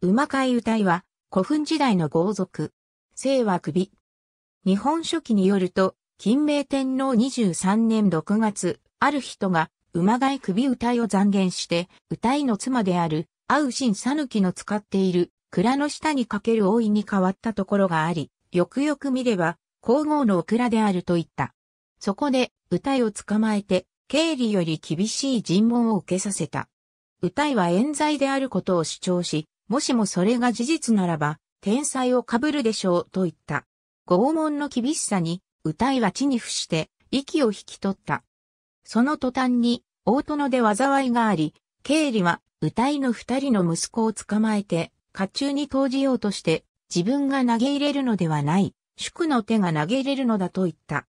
馬飼いいは古墳時代の豪族。姓は首。日本書紀によると、金明天皇23年6月、ある人が馬飼い首歌いを残言して、歌いの妻である、青新ぬきの使っている蔵の下にかける大いに変わったところがあり、よくよく見れば、皇后の蔵であると言った。そこで、歌いを捕まえて、経理より厳しい尋問を受けさせた。歌いは冤罪であることを主張し、もしもそれが事実ならば、天才を被るでしょう、と言った。拷問の厳しさに、歌いは地に伏して、息を引き取った。その途端に、大殿で災いがあり、経理は、歌いの二人の息子を捕まえて、家中に投じようとして、自分が投げ入れるのではない、宿の手が投げ入れるのだと言った。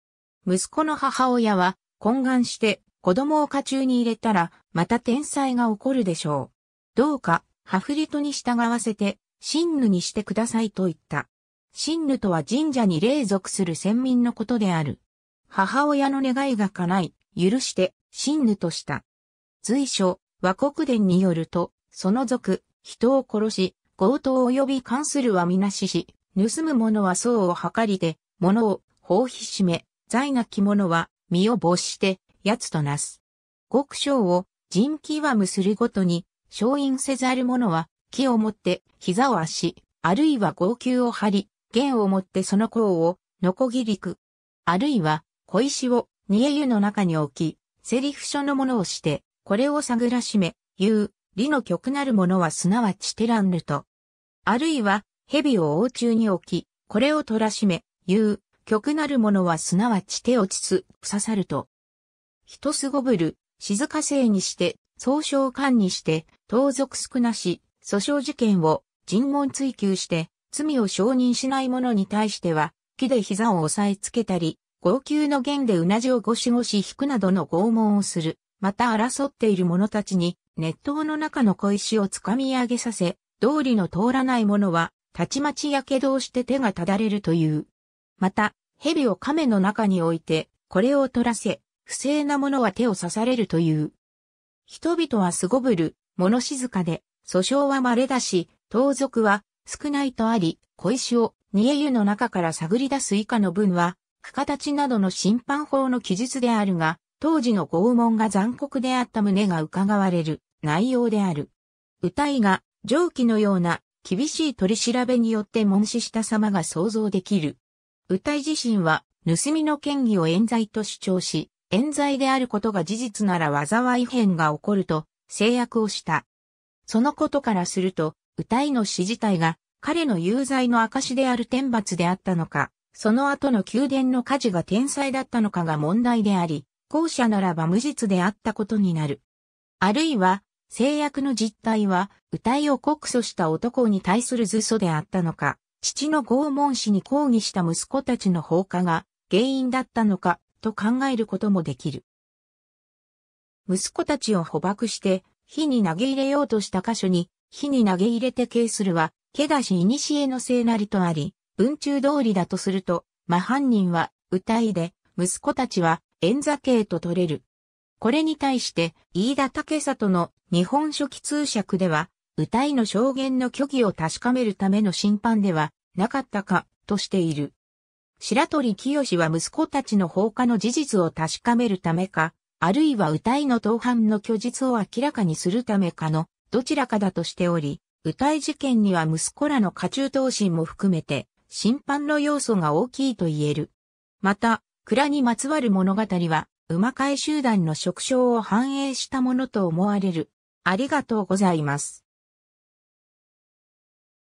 息子の母親は、懇願して、子供を家中に入れたら、また天才が起こるでしょう。どうか、ハフリトに従わせて、ンヌにしてくださいと言った。ンヌとは神社に霊属する先民のことである。母親の願いが叶い、許して、ンヌとした。随所、和国伝によると、その族、人を殺し、強盗及び関するはみなしし、盗む者は層を計りで、物を放棄しめ、罪なき者は身を没して、奴となす。極小を人極むするごとに、承印せざる者は、木を持って、膝を足、あるいは号泣を張り、弦を持ってその甲を、のこぎりく。あるいは、小石を、煮え湯の中に置き、セリフ書のものをして、これを探らしめ、言う、理の極なるものはすなわちテランルと。あるいは、蛇を王中に置き、これを取らしめ、言う、極なるものはすなわち手をつつ、刺さると。とすごぶる、静か性にして、総称官にして、盗賊少なし、訴訟事件を尋問追及して、罪を承認しない者に対しては、木で膝を押さえつけたり、号泣の弦でうなじをゴシゴシ引くなどの拷問をする。また争っている者たちに、熱湯の中の小石をつかみ上げさせ、道理の通らない者は、たちまち火傷をして手がただれるという。また、蛇を亀の中に置いて、これを取らせ、不正なものは手を刺されるという。人々はすごぶる、物静かで、訴訟は稀だし、盗賊は少ないとあり、小石を煮え湯の中から探り出す以下の文は、区形などの審判法の記述であるが、当時の拷問が残酷であった旨が伺われる内容である。歌いが上記のような厳しい取り調べによって問死した様が想像できる。歌い自身は盗みの権疑を冤罪と主張し、冤罪であることが事実なら災い変が起こると制約をした。そのことからすると、歌いの死自体が彼の有罪の証である天罰であったのか、その後の宮殿の火事が天災だったのかが問題であり、後者ならば無実であったことになる。あるいは、制約の実態は、歌いを告訴した男に対する図書であったのか、父の拷問死に抗議した息子たちの放火が原因だったのかと考えることもできる。息子たちを捕獲して、火に投げ入れようとした箇所に、火に投げ入れて軽するは、けだし古の聖なりとあり、文中通りだとすると、真犯人は、歌いで、息子たちは、円座刑と取れる。これに対して、飯田武里の日本書記通尺では、歌いの証言の虚偽を確かめるための審判ではなかったかとしている。白鳥清は息子たちの放火の事実を確かめるためか、あるいは歌いの当犯の虚実を明らかにするためかの、どちらかだとしており、歌い事件には息子らの家中闘神も含めて、審判の要素が大きいと言える。また、蔵にまつわる物語は、馬飼い集団の職小を反映したものと思われる。ありがとうございます。